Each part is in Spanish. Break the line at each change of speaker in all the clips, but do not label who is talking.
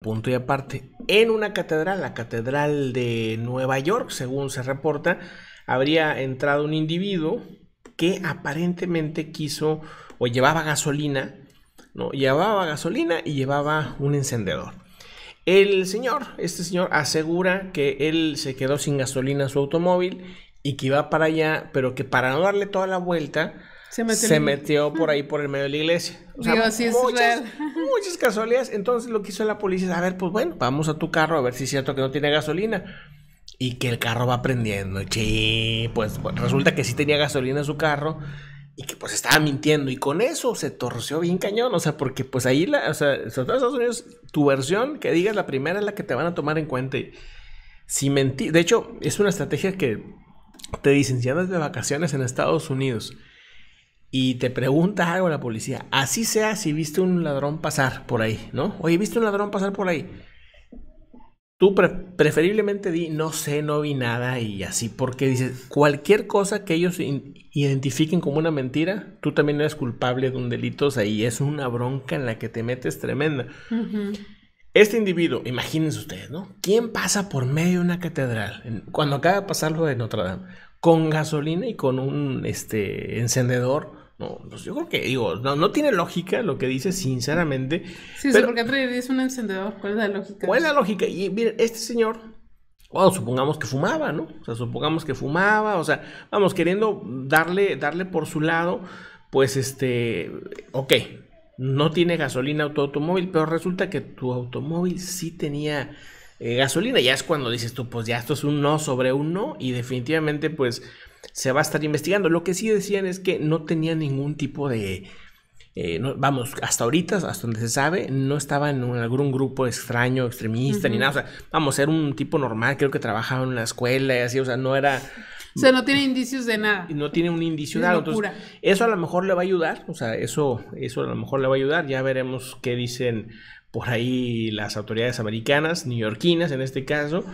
punto y aparte, en una catedral, la catedral de Nueva York, según se reporta, habría entrado un individuo que aparentemente quiso o llevaba gasolina, no, llevaba gasolina y llevaba un encendedor. El señor, este señor asegura que él se quedó sin gasolina en su automóvil y que iba para allá, pero que para no darle toda la vuelta, se metió, por ahí por el medio de la iglesia. es muchas casualidades. Entonces lo que hizo la policía es, a ver, pues bueno, vamos a tu carro a ver si es cierto que no tiene gasolina. Y que el carro va prendiendo. Sí, pues, pues resulta que sí tenía gasolina en su carro y que pues estaba mintiendo y con eso se torció bien cañón, o sea, porque pues ahí, la, o sea, Estados Unidos, tu versión que digas la primera es la que te van a tomar en cuenta si mentí, de hecho, es una estrategia que te dicen, si andas de vacaciones en Estados Unidos y te preguntas algo a la policía, así sea si viste un ladrón pasar por ahí, ¿no? Oye, ¿viste un ladrón pasar por ahí? Tú preferiblemente di, no sé, no vi nada y así, porque dices, cualquier cosa que ellos identifiquen como una mentira, tú también eres culpable de un delito, o y es una bronca en la que te metes tremenda. Este individuo, imagínense ustedes, ¿no? ¿Quién pasa por medio de una catedral? Cuando acaba de pasar lo de Notre Dame, con gasolina y con un este, encendedor no, pues yo creo que digo, no, tiene lógica lo que dice, sinceramente. Sí, pero, sí, porque es un encendedor. ¿Cuál es la lógica? ¿Cuál es la lógica? Y mire este señor, supongamos que fumaba, ¿no? O sea, supongamos que fumaba, o sea, vamos, queriendo darle, darle por su lado, pues este, ok, no tiene gasolina automóvil, pero resulta que tu automóvil sí tenía eh, gasolina. Ya es cuando dices tú, pues ya esto es un no sobre un no, y definitivamente, pues se va a estar investigando. Lo que sí decían es que no tenía ningún tipo de... Eh, vamos, hasta ahorita, hasta donde se sabe, no estaba en algún grupo extraño, extremista, ni nada. O sea, vamos, era un tipo normal, creo que trabajaba en una escuela y así, o sea, no era... O sea, no tiene indicios de nada. No tiene un indicio de nada. eso a lo mejor le va a ayudar. O sea, eso, eso a lo mejor le va a ayudar. Ya veremos qué dicen por ahí las autoridades americanas, neoyorquinas en este caso.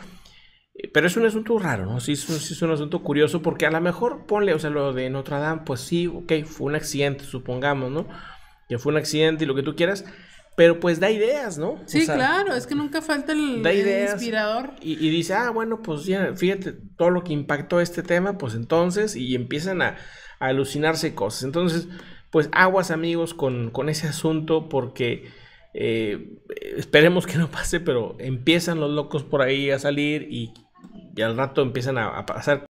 Pero es un asunto raro, ¿no? Sí es, un, es un asunto curioso porque a lo mejor ponle, o sea, lo de Notre Dame, pues sí, ok, fue un accidente, supongamos, ¿no? Que fue un accidente y lo que tú quieras, pero pues da ideas, ¿no? Sí, claro, es que nunca falta el, inspirador. Y, dice, ah, bueno, pues ya, fíjate todo lo que impactó este tema, pues entonces, y empiezan a, alucinarse cosas. Entonces, pues aguas amigos con, ese asunto porque... Eh, esperemos que no pase, pero empiezan los locos por ahí a salir y y al rato empiezan a, a pasar